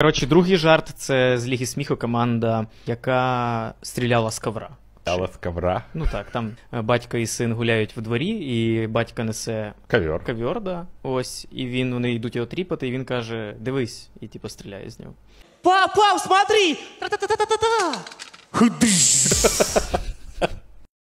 Коротше, другий жарт це з Ліги сміху команда, яка стріляла з ковра. Стріляла з ковра? Ну так, там е, батько і син гуляють в дворі, і батько несе Ковер. Ковер, да. Ось, і він вони йдуть його тріпати, і він каже: Дивись, і типу стріляє з нього. Пап, пап, смотри! Та-та-та-та-та-та!